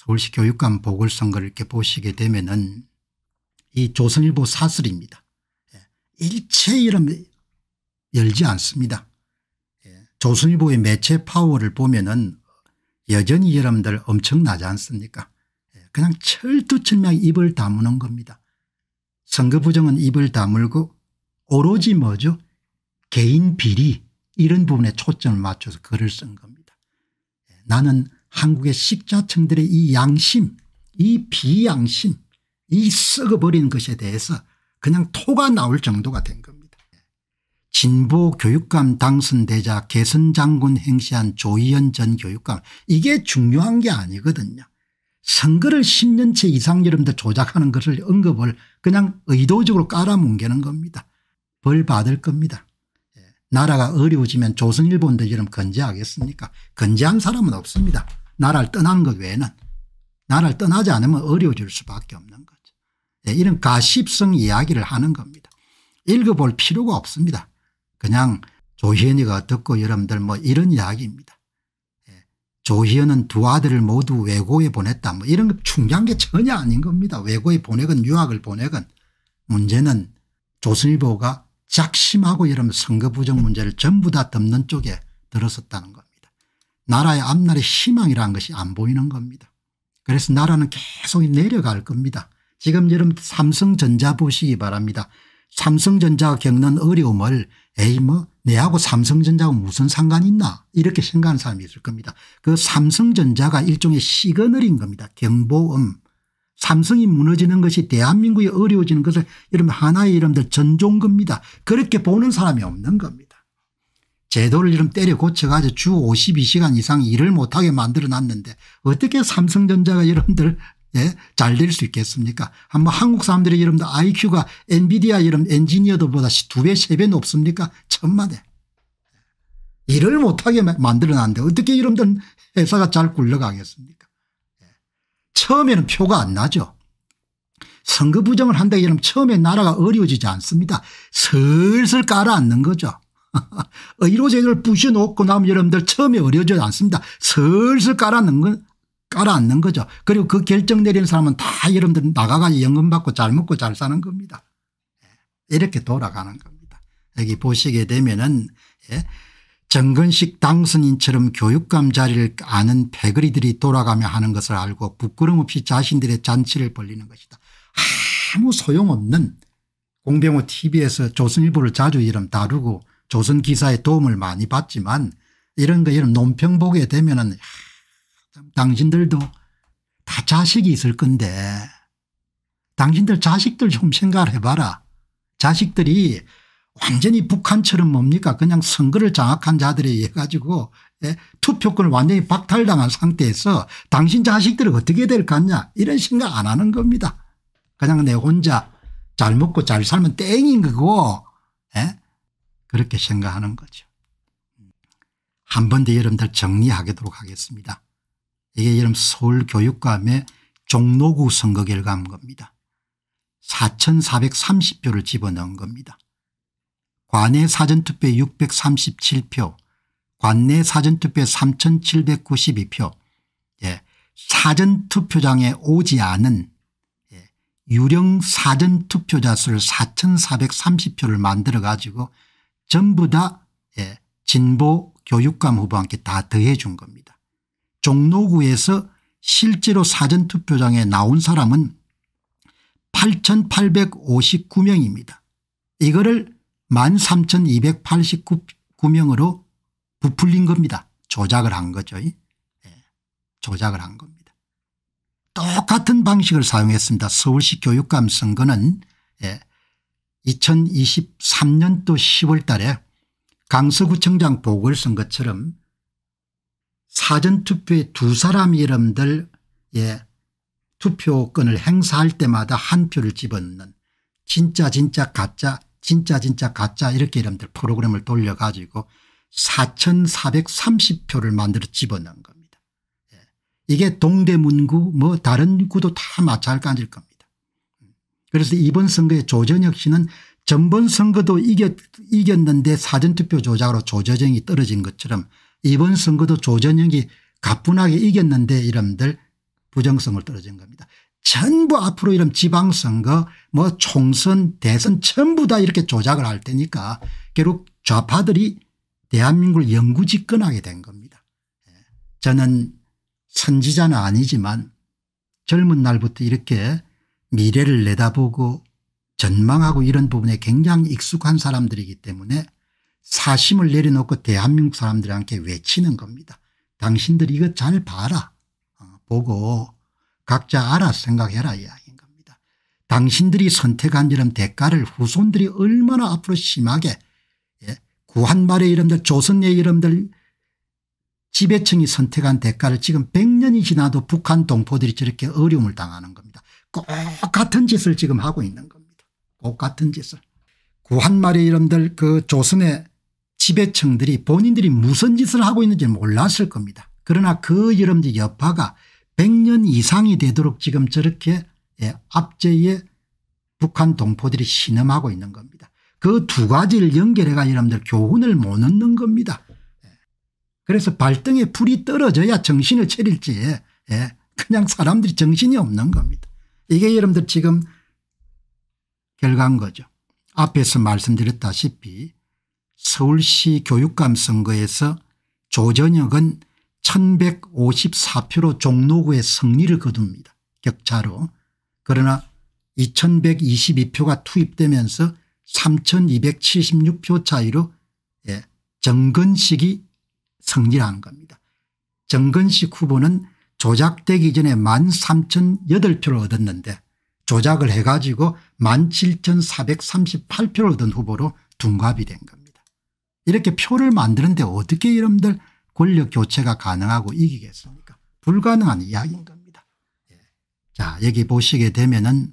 서울시 교육감 보궐선거를 이렇게 보시게 되면은 이 조선일보 사설입니다. 예, 일체 이름 열지 않습니다. 예, 조선일보의 매체 파워를 보면은 여전히 여러분들 엄청나지 않습니까 예, 그냥 철두철미하 입을 다무는 겁니다. 선거 부정은 입을 다물고 오로지 뭐죠 개인 비리 이런 부분에 초점을 맞춰서 글을 쓴 겁니다. 나는 한국의 식자층들의 이 양심 이 비양심 이 썩어버린 것에 대해서 그냥 토가 나올 정도가 된 겁니다. 진보 교육감 당선되자 개선장군 행시한 조희연 전 교육감 이게 중요한 게 아니거든요. 선거를 10년째 이상 여러분들 조작하는 것을 언급을 그냥 의도적으로 깔아뭉개는 겁니다. 벌 받을 겁니다. 나라가 어려워지면 조선일본들처럼 건재하겠습니까 건재한 사람은 없습니다. 나라를 떠난것 외에는 나라를 떠나지 않으면 어려워질 수밖에 없는 거죠. 네, 이런 가십성 이야기를 하는 겁니다. 읽어볼 필요가 없습니다. 그냥 조희연이가 듣고 여러분들 뭐 이런 이야기입니다. 예, 조희연은 두 아들을 모두 외고에 보냈다 뭐 이런 거중요한게 전혀 아닌 겁니다. 외고에 보내건 유학을 보내건 문제는 조선일보가 작심하고 이런 선거 부정 문제를 전부 다 덮는 쪽에 들어섰다는 겁니다. 나라의 앞날의 희망이라는 것이 안 보이는 겁니다. 그래서 나라는 계속 내려갈 겁니다. 지금 여러분 삼성전자 보시기 바랍니다. 삼성전자가 겪는 어려움을 에이 뭐 내하고 삼성전자가 무슨 상관 있나 이렇게 생각하는 사람이 있을 겁니다. 그 삼성전자가 일종의 시그널인 겁니다. 경보음 삼성이 무너지는 것이 대한민국이 어려워지는 것을 여러분 하나의 이름들 전종겁니다. 그렇게 보는 사람이 없는 겁니다. 제도를 이름 때려 고쳐가지고 주 52시간 이상 일을 못하게 만들어 놨는데 어떻게 삼성전자가 여러분들 예? 잘될 수 있겠습니까 한번 한국 사람들이 여러분들 IQ가 엔비디아 이름 엔지니어들보다 두배 세 배 높습니까 천만에 일을 못하게 만들어 놨는데 어떻게 여러분들 회사가 잘 굴러가겠습니까 처음에는 표가 안 나죠. 선거 부정을 한다기 전에 처음에 나라가 어려워지지 않습니다. 슬슬 깔아앉는 거죠. 의료제도를 부셔놓고 나면 여러분들 처음에 어려워지지 않습니다. 슬슬 깔아앉는 건 깔아앉는 거죠. 그리고 그 결정 내리는 사람은 다 여러분들 나가가지고 연금 받고 잘 먹고 잘 사는 겁니다. 예, 이렇게 돌아가는 겁니다. 여기 보시게 되면은 예. 정근식 당선인처럼 교육감 자리를 아는 패거리들이 돌아가며 하는 것을 알고 부끄럼 없이 자신들의 잔치를 벌리는 것이다. 아무 소용없는 공병호 tv에서 조선일보를 자주 이름 다루고 조선 기사의 도움을 많이 받지만 이런 거 이런 논평 보게 되면 은 당신들도 다 자식이 있을 건데 당신들 자식들 좀 생각을 해봐라. 자식들이 완전히 북한처럼 뭡니까 그냥 선거를 장악한 자들에 의해 가지고 예? 투표권을 완전히 박탈당한 상태에서 당신 자식들을 어떻게 될 것냐 이런 생각 안 하는 겁니다. 그냥 내 혼자 잘 먹고 잘 살면 땡인 거고 예? 그렇게 생각하는 거죠. 한 번 더 여러분들 정리하도록 하겠습니다. 이게 여러분 서울교육감의 종로구 선거 결과인 겁니다. 4,430표를 집어넣은 겁니다. 관내 사전투표 637표, 관내 사전투표 3792표, 예, 사전투표장에 오지 않은 예, 유령 사전투표자 수를 4430표를 만들어 가지고 전부 다 예, 진보 교육감 후보와 함께 다 더해 준 겁니다. 종로구에서 실제로 사전투표장에 나온 사람은 8859명입니다. 이거를 13,289명으로 부풀린 겁니다. 조작을 한 거죠. 예. 조작을 한 겁니다. 똑같은 방식을 사용했습니다. 서울시 교육감 선거는 예. 2023년도 10월 달에 강서구청장 보궐선거처럼 사전투표에 두 사람 이름들 예, 투표권을 행사할 때마다 한 표를 집어넣는 진짜 진짜 가짜 진짜 진짜 가짜 이렇게 이름들 프로그램을 돌려가지고 4,430표를 만들어 집어넣은 겁니다. 예. 이게 동대문구 뭐 다른 구도 다 마찰까지일 겁니다. 그래서 이번 선거에 조전혁 씨는 전번 선거도 이겼, 이겼는데 사전투표 조작으로 조저정이 떨어진 것처럼 이번 선거도 조전혁이 가뿐하게 이겼는데 이름들 부정성을 떨어진 겁니다. 전부 앞으로 이런 지방선거 뭐 총선 대선 전부 다 이렇게 조작을 할 테니까 결국 좌파들이 대한민국을 영구 집권하게 된 겁니다. 예. 저는 선지자는 아니지만 젊은 날부터 이렇게 미래를 내다보고 전망하고 이런 부분에 굉장히 익숙한 사람들이기 때문에 사심을 내려놓고 대한민국 사람들한테 외치는 겁니다. 당신들 이거 잘 봐라. 어, 보고 각자 알아 생각해라 이야기인 겁니다. 당신들이 선택한 이름 대가를 후손들이 얼마나 앞으로 심하게 예? 구한말의 이름들 조선의 이름들 지배층이 선택한 대가를 지금 100년이 지나도 북한 동포들이 저렇게 어려움을 당하는 겁니다. 꼭 같은 짓을 지금 하고 있는 겁니다. 꼭 같은 짓을. 구한말의 이름들 그 조선의 지배층들이 본인들이 무슨 짓을 하고 있는지 몰랐을 겁니다. 그러나 그 이름들 여파가 100년 이상이 되도록 지금 저렇게 예, 압제에 북한 동포들이 신음하고 있는 겁니다. 그 두 가지를 연결해가 여러분들 교훈을 못 얻는 겁니다. 예. 그래서 발등에 불이 떨어져야 정신을 차릴지 예, 그냥 사람들이 정신이 없는 겁니다. 이게 여러분들 지금 결과인 거죠. 앞에서 말씀드렸다시피 서울시 교육감 선거에서 조전혁은 1154표로 종로구의 승리를 거둡니다. 격차로. 그러나 2122표가 투입되면서 3276표 차이로 예, 정근식이 승리를 한 겁니다. 정근식 후보는 조작되기 전에 13,008표를 얻었는데 조작을 해가지고 17,438표를 얻은 후보로 둔갑이 된 겁니다. 이렇게 표를 만드는데 어떻게 이름들 권력 교체가 가능하고 이기겠습니까 불가능한 이야기인 겁니다. 예. 자 여기 보시게 되면은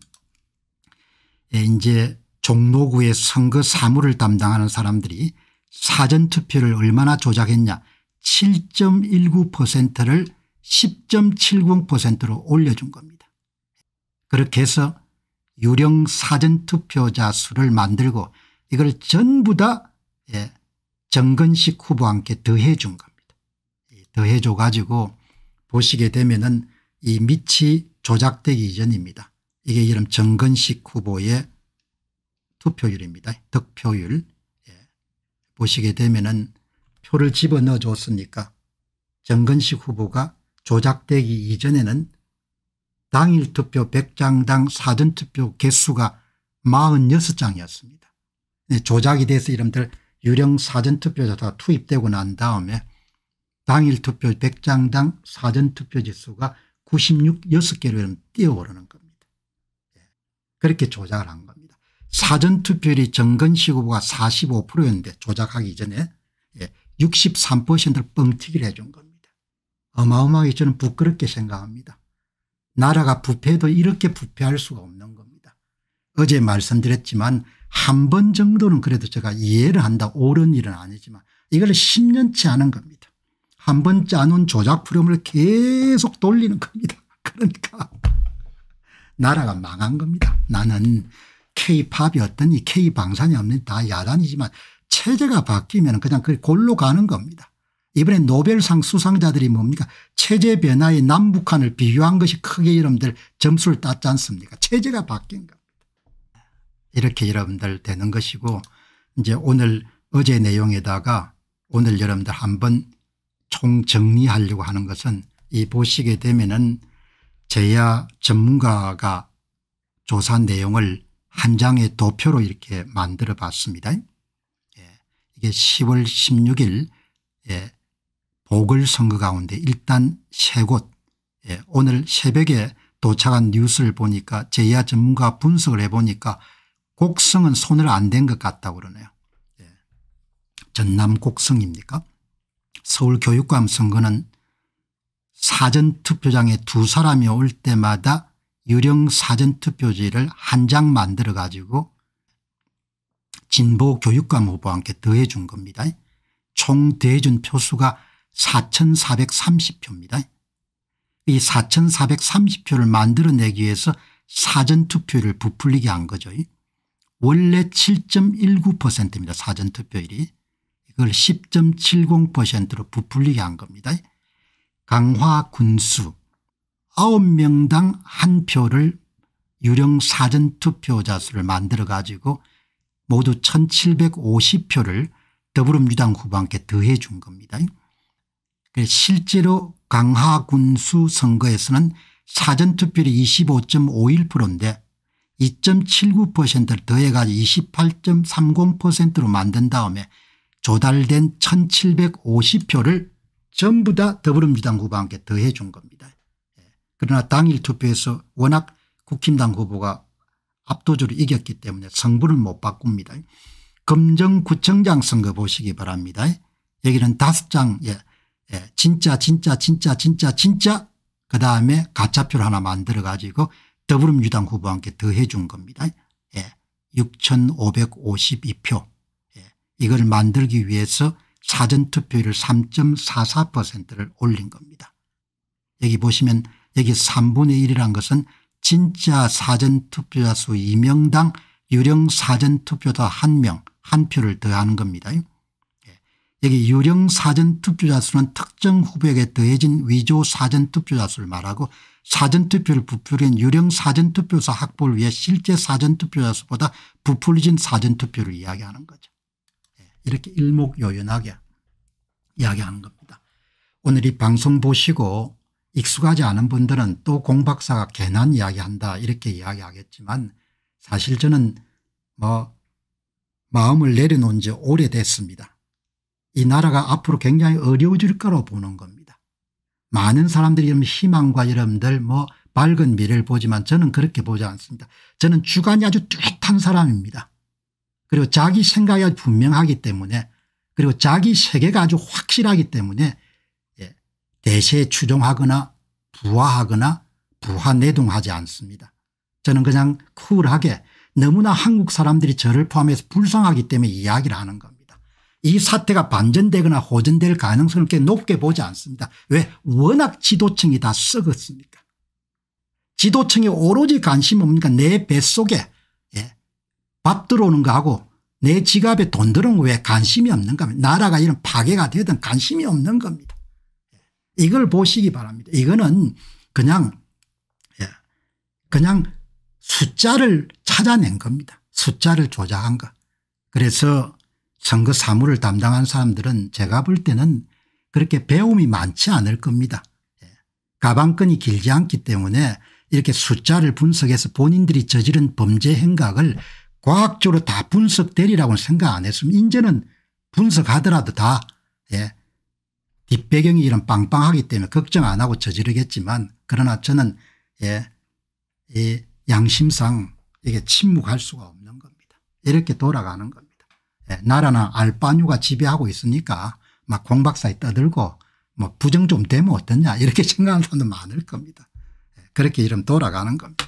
예, 이제 종로구의 선거 사무를 담당하는 사람들이 사전투표를 얼마나 조작했냐 7.19%를 10.70%로 올려준 겁니다. 그렇게 해서 유령 사전투표자 수를 만들고 이걸 전부 다 예, 정근식 후보와 함께 더해준 겁니다. 더해 줘 가지고 보시게 되면은 이 밑이 조작되기 이전입니다. 이게 이름 정근식 후보의 투표율입니다. 득표율. 예. 보시게 되면은 표를 집어넣어 줬으니까 정근식 후보가 조작되기 이전에는 당일 투표 100장당 사전투표 개수가 46장이었습니다. 조작이 돼서 이름들 유령 사전투표조가 투입되고 난 다음에 당일 투표 100장당 사전투표 지수가 96, 6개로 뛰어오르는 겁니다. 예. 그렇게 조작을 한 겁니다. 사전투표율이 정근식 후보가 45%였는데 조작하기 전에 63%를 예, 뻥튀기를 해준 겁니다. 어마어마하게 저는 부끄럽게 생각합니다. 나라가 부패도 해 이렇게 부패할 수가 없는 겁니다. 어제 말씀드렸지만 한 번 정도는 그래도 제가 이해를 한다 옳은 일은 아니지만 이걸 10년치 하는 겁니다. 한번 짜놓은 조작 프롬을 계속 돌리는 겁니다. 그러니까 나라가 망한 겁니다. 나는 K-팝이 어떤 이방산이 없는 다 야단이지만 체제가 바뀌면 그냥 그 골로 가는 겁니다. 이번에 노벨상 수상자들이 뭡니까 체제 변화에 남북한을 비유한 것이 크게 여러분들 점수를 땄지 않습니까 체제가 바뀐 겁니다. 이렇게 여러분들 되는 것이고 이제 오늘 어제 내용에다가 오늘 여러분들 한번 총정리하려고 하는 것은 이 보시게 되면은 제야 전문가가 조사 내용을 한 장의 도표로 이렇게 만들어 봤습니다. 예, 이게 10월 16일 예, 보궐선거 가운데 일단 세곳 예, 오늘 새벽에 도착한 뉴스를 보니까 제야 전문가 분석을 해보니까 곡성은 손을 안 댄 것 같다고 그러네요. 예, 전남 곡성입니까 서울교육감 선거는 사전투표장에 두 사람이 올 때마다 유령 사전투표지를 한 장 만들어 가지고 진보 교육감 후보와 함께 더해 준 겁니다. 총 더해 준 표수가 4,430표입니다. 이 4,430표를 만들어내기 위해서 사전투표를 부풀리게 한 거죠. 원래 7.19%입니다. 사전투표율이. 이걸 10.70%로 부풀리게 한 겁니다. 강화 군수 9명당 한 표를 유령 사전 투표자 수를 만들어 가지고 모두 1750표를 더불어민주당 후보한테 더해 준 겁니다. 실제로 강화군수 선거에서는 사전투표율이 25.51%인데 2.79%를 더해가지고 28.30%로 만든 다음에 조달된 1750표를 전부 다 더불어민주당 후보한테 더해 준 겁니다. 예. 그러나 당일 투표에서 워낙 국힘당 후보가 압도적으로 이겼기 때문에 성분을 못 바꿉니다. 검정구청장 선거 보시기 바랍니다. 여기는 다섯 장 예, 예, 진짜 진짜 진짜 진짜 진짜 그다음에 가짜표를 하나 만들어 가지고 더불어민주당 후보한테 더해 준 겁니다. 예, 6552표 이걸 만들기 위해서 사전투표율 3.44%를 올린 겁니다. 여기 보시면 여기 3분의 1이란 것은 진짜 사전투표자 수 2명당 유령 사전투표자 1명 한 표를 더하는 겁니다. 예. 여기 유령 사전투표자 수는 특정 후보에게 더해진 위조 사전투표자 수를 말하고 사전투표를 부풀린 유령 사전투표자 확보를 위해 실제 사전투표자 수보다 부풀려 사전투표를 이야기하는 거죠. 이렇게 일목요연하게 이야기하는 겁니다. 오늘 이 방송 보시고 익숙하지 않은 분들은 또 공박사가 괜한 이야기한다 이렇게 이야기하겠지만 사실 저는 뭐 마음을 내려놓은 지 오래됐습니다. 이 나라가 앞으로 굉장히 어려워질 거로 보는 겁니다. 많은 사람들이 희망과 여러분들 뭐 밝은 미래를 보지만 저는 그렇게 보지 않습니다. 저는 주관이 아주 뚜렷한 사람입니다. 그리고 자기 생각이 분명하기 때문에 그리고 자기 세계가 아주 확실하기 때문에 예, 대세에 추종하거나 부화하거나 부화내동하지 않습니다. 저는 그냥 쿨하게 너무나 한국 사람들이 저를 포함해서 불쌍하기 때문에 이야기를 하는 겁니다. 이 사태가 반전되거나 호전될 가능성을 꽤 높게 보지 않습니다. 왜 워낙 지도층이 다썩었습니까 지도층이 오로지 관심 없으니까 내 뱃속에 밥 들어오는 거하고 내 지갑에 돈들어온 거왜 관심이 없는 겁니다. 나라가 이런 파괴가 되든 관심이 없는 겁니다. 이걸 보시기 바랍니다. 이거는 그냥 예, 그냥 숫자를 찾아낸 겁니다. 숫자를 조작한 것. 그래서 선거 사무를 담당한 사람들은 제가 볼 때는 그렇게 배움이 많지 않을 겁니다. 예, 가방끈이 길지 않기 때문에 이렇게 숫자를 분석해서 본인들이 저지른 범죄 행각을 과학적으로 다 분석되리라고는 생각 안 했으면 이제는 분석하더라도 다 예. 뒷배경이 이런 빵빵하기 때문에 걱정 안 하고 저지르겠지만 그러나 저는 예, 이 양심상 이게 침묵할 수가 없는 겁니다. 이렇게 돌아가는 겁니다. 예, 나라나 알바뉴가 지배하고 있으니까 막 공박사에 떠들고 뭐 부정 좀 되면 어떻냐 이렇게 생각하는 사람도 많을 겁니다. 예, 그렇게 이름 돌아가는 겁니다.